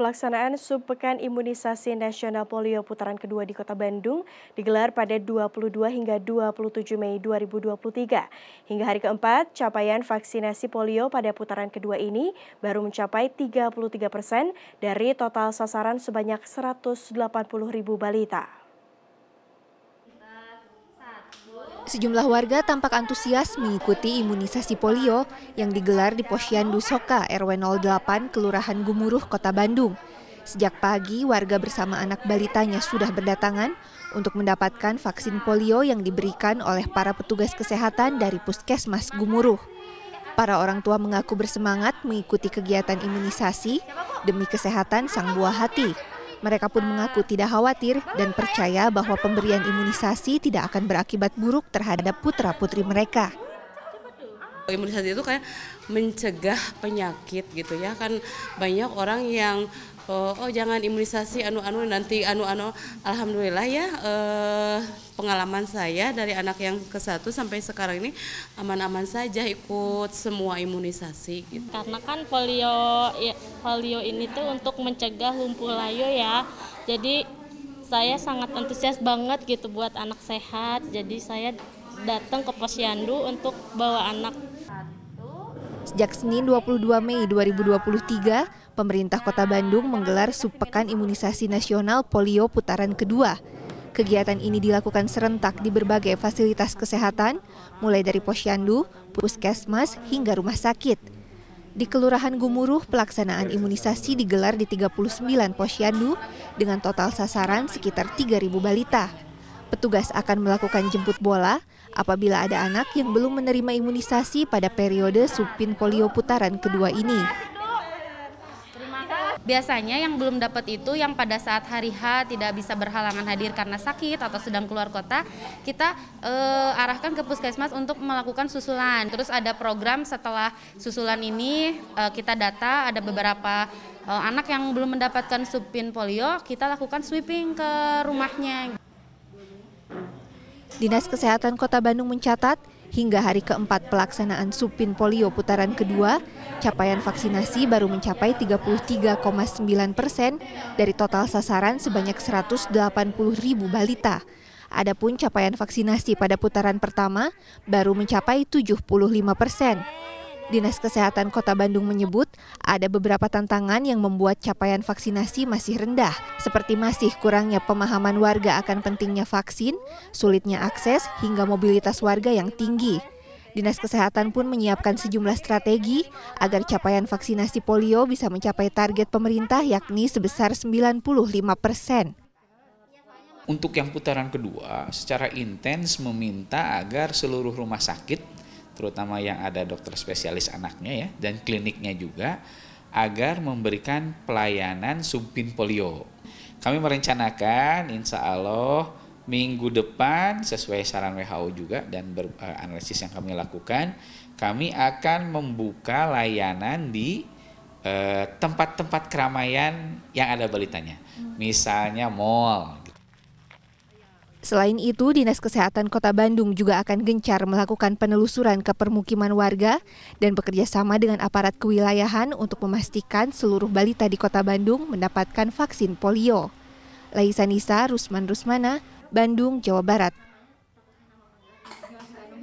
Pelaksanaan Subpekan Imunisasi Nasional Polio putaran kedua di Kota Bandung digelar pada 22 hingga 27 Mei 2023. Hingga hari keempat, capaian vaksinasi polio pada putaran kedua ini baru mencapai 33 persen dari total sasaran sebanyak 180 ribu balita. Sejumlah warga tampak antusias mengikuti imunisasi polio yang digelar di Posyandu Soka RW 08 Kelurahan Gumuruh Kota Bandung. Sejak pagi, warga bersama anak balitanya sudah berdatangan untuk mendapatkan vaksin polio yang diberikan oleh para petugas kesehatan dari Puskesmas Gumuruh. Para orang tua mengaku bersemangat mengikuti kegiatan imunisasi demi kesehatan sang buah hati. Mereka pun mengaku tidak khawatir dan percaya bahwa pemberian imunisasi tidak akan berakibat buruk terhadap putra-putri mereka imunisasi itu kayak mencegah penyakit gitu ya kan banyak orang yang oh, oh jangan imunisasi anu-anu nanti anu-anu alhamdulillah ya eh, pengalaman saya dari anak yang ke satu sampai sekarang ini aman-aman saja ikut semua imunisasi gitu. karena kan polio polio ini tuh untuk mencegah lumpuh layu ya jadi saya sangat antusias banget gitu buat anak sehat jadi saya datang ke posyandu untuk bawa anak Sejak Senin 22 Mei 2023, pemerintah kota Bandung menggelar Subpekan Imunisasi Nasional Polio putaran kedua. Kegiatan ini dilakukan serentak di berbagai fasilitas kesehatan, mulai dari posyandu, puskesmas, hingga rumah sakit. Di Kelurahan Gumuruh, pelaksanaan imunisasi digelar di 39 posyandu dengan total sasaran sekitar 3.000 balita. Petugas akan melakukan jemput bola, apabila ada anak yang belum menerima imunisasi pada periode supin polio putaran kedua ini. Biasanya yang belum dapat itu yang pada saat hari H tidak bisa berhalangan hadir karena sakit atau sedang keluar kota, kita e, arahkan ke puskesmas untuk melakukan susulan. Terus ada program setelah susulan ini e, kita data ada beberapa e, anak yang belum mendapatkan supin polio, kita lakukan sweeping ke rumahnya. Dinas Kesehatan Kota Bandung mencatat, hingga hari keempat pelaksanaan Supin Polio putaran kedua, capaian vaksinasi baru mencapai 33,9 persen dari total sasaran sebanyak 180 ribu balita. Adapun capaian vaksinasi pada putaran pertama baru mencapai 75 persen. Dinas Kesehatan Kota Bandung menyebut ada beberapa tantangan yang membuat capaian vaksinasi masih rendah, seperti masih kurangnya pemahaman warga akan pentingnya vaksin, sulitnya akses, hingga mobilitas warga yang tinggi. Dinas Kesehatan pun menyiapkan sejumlah strategi agar capaian vaksinasi polio bisa mencapai target pemerintah yakni sebesar 95 persen. Untuk yang putaran kedua, secara intens meminta agar seluruh rumah sakit terutama yang ada dokter spesialis anaknya ya dan kliniknya juga agar memberikan pelayanan sumpin polio. Kami merencanakan insya Allah minggu depan sesuai saran WHO juga dan ber, uh, analisis yang kami lakukan kami akan membuka layanan di eh, tempat-tempat uh, keramaian yang ada balitanya. Hmm. Misalnya mall Selain itu, Dinas Kesehatan Kota Bandung juga akan gencar melakukan penelusuran ke permukiman warga dan bekerjasama dengan aparat kewilayahan untuk memastikan seluruh balita di Kota Bandung mendapatkan vaksin polio. Laisa Nisa, Rusman Rusmana, Bandung, Jawa Barat.